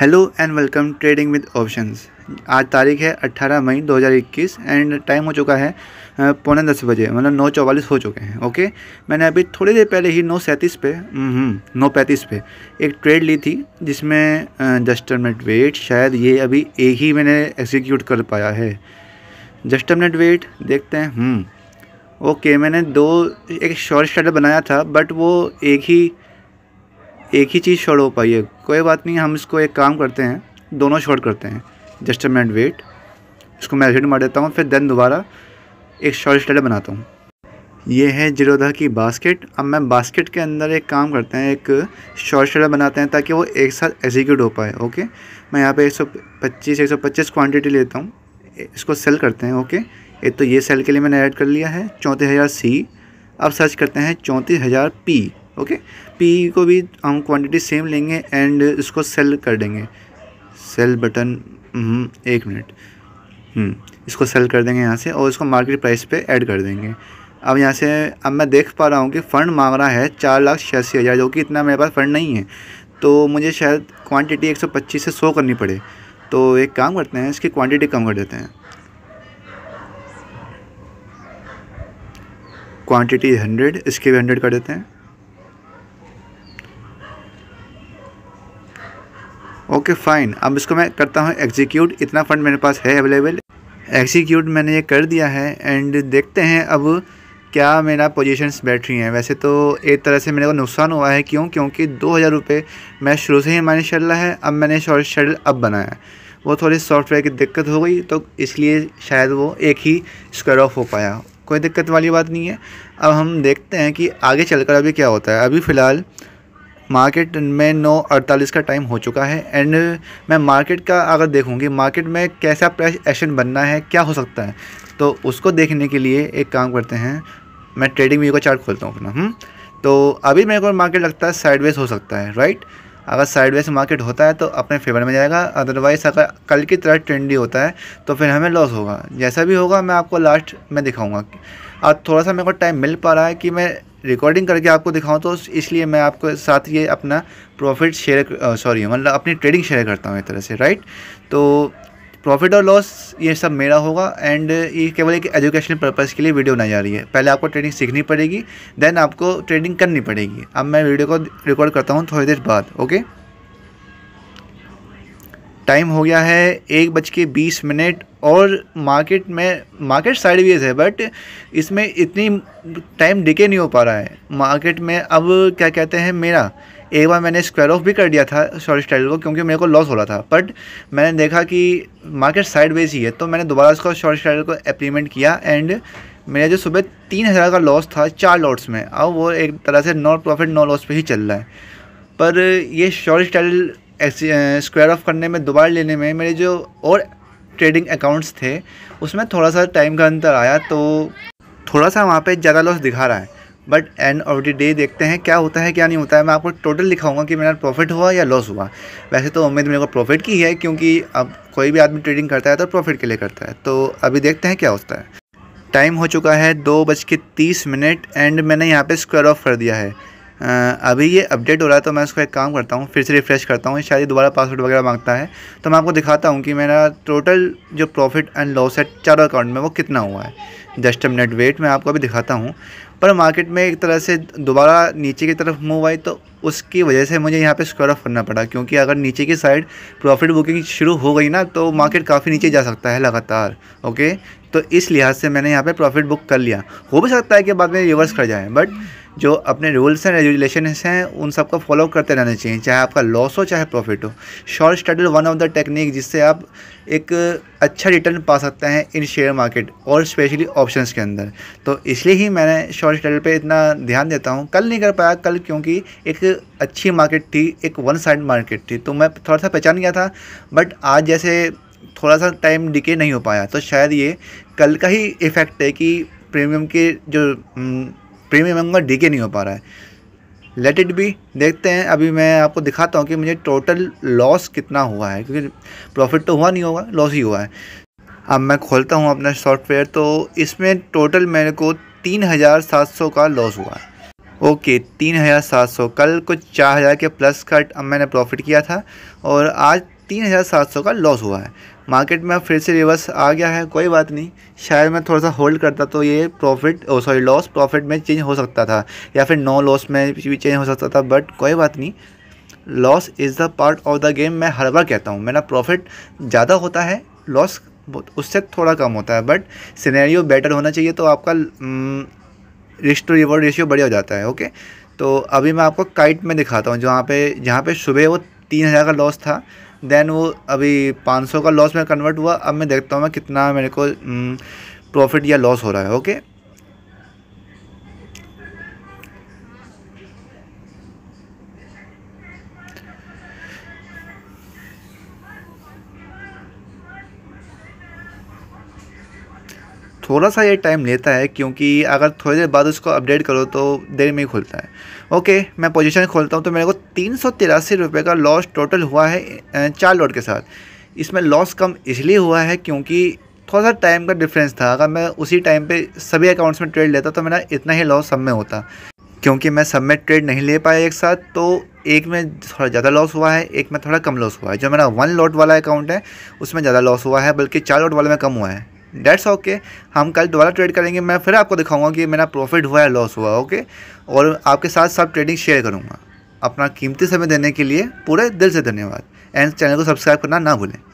Hello and welcome trading with options आज तारीख है 18 मई 2021 एंड टाइम हो चुका है पौने दस बजे मतलब नौ चौवालीस हो चुके हैं ओके मैंने अभी थोड़ी देर पहले ही नौ सैंतीस पे हम्म, नौ पैंतीस पे एक ट्रेड ली थी जिसमें जस्ट मिनट वेट शायद ये अभी एक ही मैंने एग्जीक्यूट कर पाया है जस्ट मिनट वेट देखते हैं ओके हम्म, मैंने दो एक शॉर्ट स्टार्टर बनाया था बट वो एक ही एक ही चीज़ शॉर्ट हो पाई है कोई बात नहीं हम इसको एक काम करते हैं दोनों शॉर्ट करते हैं जस्ट मैं वेट इसको मैं हिट मार देता हूँ फिर देन दोबारा एक शॉर्ट स्टेड बनाता हूँ ये है जिरोधा की बास्केट अब मैं बास्केट के अंदर एक काम करते हैं एक शॉर्ट स्टेड बनाते हैं ताकि वो एक साथ एग्जीक्यूट हो पाए ओके मैं यहाँ पे 125 125 क्वांटिटी लेता हूँ इसको सेल करते हैं ओके एक तो ये सेल के लिए मैंने ऐड कर लिया है चौंतीस हज़ार सी अब सर्च करते हैं चौंतीस हज़ार पी ओके पी को भी हम क्वांटिटी सेम लेंगे एंड इसको सेल कर देंगे सेल बटन हम्म, एक मिनट हम्म, इसको सेल कर देंगे यहाँ से और इसको मार्केट प्राइस पे ऐड कर देंगे अब यहाँ से अब मैं देख पा रहा हूँ कि फ़ंड मांग रहा है चार लाख छियासी हज़ार जो कि इतना मेरे पास फ़ंड नहीं है तो मुझे शायद क्वांटिटी एक सौ पच्चीस से सौ करनी पड़े तो एक काम करते हैं इसकी क्वांटिटी कम कर देते हैं क्वांटिटी हंड्रेड इसके भी हंड्रेड कर देते हैं ओके फाइन अब इसको मैं करता हूँ एग्जीक्यूट इतना फंड मेरे पास है अवेलेबल एग्जीक्यूट मैंने ये कर दिया है एंड देखते हैं अब क्या मेरा पोजीशंस बैठ रही हैं वैसे तो एक तरह से मेरे को नुकसान हुआ है क्यों क्योंकि दो हज़ार रुपये मैं शुरू से ही मैंने शेडल है अब मैंने शॉर्ट शेडल अब बनाया है वो थोड़ी सॉफ्टवेयर की दिक्कत हो गई तो इसलिए शायद वो एक ही स्क्वायर ऑफ हो पाया कोई दिक्कत वाली बात नहीं है अब हम देखते हैं कि आगे चलकर अभी क्या होता है अभी फ़िलहाल मार्केट में नौ अड़तालीस का टाइम हो चुका है एंड मैं मार्केट का अगर देखूँगी मार्केट में कैसा प्राइस एक्शन बनना है क्या हो सकता है तो उसको देखने के लिए एक काम करते हैं मैं ट्रेडिंग व्यू का चार्ट खोलता हूँ अपना हम्म। तो अभी मेरे को मार्केट लगता है साइडवेज हो सकता है राइट अगर साइडवेज मार्केट होता है तो अपने फेवर में जाएगा अदरवाइज़ अगर कल की तरह ट्रेंडी होता है तो फिर हमें लॉस होगा जैसा भी होगा मैं आपको लास्ट में दिखाऊंगा अब थोड़ा सा मेरे को टाइम मिल पा रहा है कि मैं रिकॉर्डिंग करके आपको दिखाऊँ तो इसलिए मैं आपको साथ ये अपना प्रॉफिट शेयर सॉरी मतलब अपनी ट्रेडिंग शेयर करता हूँ एक तरह से राइट तो प्रॉफिट और लॉस ये सब मेरा होगा एंड ये केवल एक एजुकेशनल पर्पज़ के लिए वीडियो बनाई जा रही है पहले आपको ट्रेडिंग सीखनी पड़ेगी देन आपको ट्रेडिंग करनी पड़ेगी अब मैं वीडियो को रिकॉर्ड करता हूँ थोड़ी देर बाद ओके टाइम हो गया है एक बज के बीस मिनट और मार्केट में मार्केट साइडवेज है बट इसमें इतनी टाइम डिके नहीं हो पा रहा है मार्केट में अब क्या कहते हैं मेरा एक बार मैंने स्क्वायर ऑफ भी कर दिया था शॉर्ट स्टाइल को क्योंकि मेरे को लॉस हो रहा था बट मैंने देखा कि मार्केट साइडवेज ही है तो मैंने दोबारा उसका शॉर्ट स्टाइल को अप्रीमेंट किया एंड मेरा जो सुबह तीन हज़ार का लॉस था चार लॉट्स में अब वो एक तरह से नॉट प्रॉफिट नॉ लॉस पे ही चल रहा है पर ये शॉर्ट स्टाइल स्क्वायर ऑफ करने में दोबारा लेने में मेरे जो और ट्रेडिंग अकाउंट्स थे उसमें थोड़ा सा टाइम का अंतर आया तो थोड़ा सा वहाँ पे ज़्यादा लॉस दिखा रहा है but end of the day देखते हैं क्या होता है क्या नहीं होता है मैं आपको टोटल दिखाऊंगा कि मेरा प्रॉफिट हुआ या लॉस हुआ वैसे तो उम्मीद मेरे को प्रॉफिट की है क्योंकि अब कोई भी आदमी ट्रेडिंग करता है तो प्रॉफिट के लिए करता है तो अभी देखते हैं क्या होता है टाइम हो चुका है दो बज के तीस मिनट एंड मैंने यहाँ पे स्क्वायर ऑफ कर दिया है अभी ये अपडेट हो रहा है तो मैं उसको एक काम करता हूँ फिर से रिफ़्रेश करता हूँ शायद दोबारा पासवर्ड वगैरह मांगता है तो मैं आपको दिखाता हूँ कि मेरा टोटल जो प्रॉफिट एंड लॉस है चारों अकाउंट में वो कितना हुआ है जस्ट मिनट वेट मैं आपको अभी दिखाता हूँ पर मार्केट में एक तरह से दोबारा नीचे की तरफ मूव आई तो उसकी वजह से मुझे यहाँ पे स्क्वायर ऑफ करना पड़ा क्योंकि अगर नीचे की साइड प्रॉफिट बुकिंग शुरू हो गई ना तो मार्केट काफ़ी नीचे जा सकता है लगातार ओके तो इस लिहाज से मैंने यहाँ पे प्रॉफिट बुक कर लिया हो भी सकता है कि बाद में रिवर्स कर जाएँ बट जो अपने रूल्स एंड रेगुलेशन हैं उन सबको फॉलो करते रहना चाहिए चाहे आपका लॉस हो चाहे प्रॉफिट हो short study one of the technique जिससे आप एक अच्छा रिटर्न पा सकते हैं इन शेयर मार्केट और स्पेशली ऑप्शंस के अंदर तो इसलिए ही मैंने शॉर्ट स्टडल पे इतना ध्यान देता हूँ कल नहीं कर पाया कल क्योंकि एक अच्छी मार्केट थी एक वन साइड मार्केट थी तो मैं थोड़ा सा पहचान गया था बट आज जैसे थोड़ा सा टाइम डिके नहीं हो पाया तो शायद ये कल का ही इफ़ेक्ट है कि प्रीमियम के जो हम्म, प्रीमियम मेंबर डीके नहीं हो पा रहा है लेट इट बी देखते हैं अभी मैं आपको दिखाता हूँ कि मुझे टोटल लॉस कितना हुआ है क्योंकि प्रॉफिट तो हुआ नहीं होगा लॉस ही हुआ है अब मैं खोलता हूँ अपना सॉफ्टवेयर तो इसमें टोटल मेरे को तीन हज़ार सात सौ का लॉस हुआ है ओके तीन हज़ार सात सौ कल कुछ चार हज़ार के प्लस का मैंने प्रॉफिट किया था और आज तीन हज़ार सात सौ का लॉस हुआ है मार्केट में अब फिर से रिवर्स आ गया है कोई बात नहीं शायद मैं थोड़ा सा होल्ड करता तो ये प्रॉफिट सॉरी लॉस प्रॉफिट में चेंज हो सकता था या फिर नो लॉस में भी चेंज हो सकता था बट कोई बात नहीं loss is the part of the game मैं हर बार कहता हूँ मेरा प्रॉफिट ज़्यादा होता है लॉस उससे थोड़ा कम होता है बट सिनेरियो बेटर होना चाहिए तो आपका रिस्क टू रिवॉर्ड रेशियो बढ़िया हो जाता है ओके तो अभी मैं आपको काइट में दिखाता हूँ जहाँ पे जहाँ पे सुबह वो तीन हज़ार का लॉस था देन वो अभी 500 का लॉस में कन्वर्ट हुआ अब मैं देखता हूँ मैं कितना मेरे को प्रॉफिट हम्म, या लॉस हो रहा है ओके थोड़ा सा ये टाइम लेता है क्योंकि अगर थोड़ी देर बाद उसको अपडेट करो तो देर में ही खुलता है ओके मैं पोजीशन खोलता हूँ तो मेरे को तीन सौ तिरासी रुपये का लॉस टोटल हुआ है चार लॉट के साथ इसमें लॉस कम इसलिए हुआ है क्योंकि थोड़ा सा टाइम का डिफरेंस था अगर मैं उसी टाइम पर सभी अकाउंट्स में ट्रेड लेता तो मेरा इतना ही लॉस सब में होता क्योंकि मैं सब में ट्रेड नहीं ले पाया एक साथ तो एक में थोड़ा ज़्यादा लॉस हुआ है एक में थोड़ा कम लॉस हुआ है जो मेरा वन लॉट वाला अकाउंट है उसमें ज़्यादा लॉस हुआ है बल्कि चार लॉट वाले में कम हुआ है डेट्स ओके हम कल दोबारा ट्रेड करेंगे मैं फिर आपको दिखाऊंगा कि मेरा प्रॉफिट हुआ है लॉस हुआ ओके और आपके साथ सब ट्रेडिंग शेयर करूँगा अपना कीमती समय देने के लिए पूरे दिल से धन्यवाद एंड चैनल को सब्सक्राइब करना ना भूलें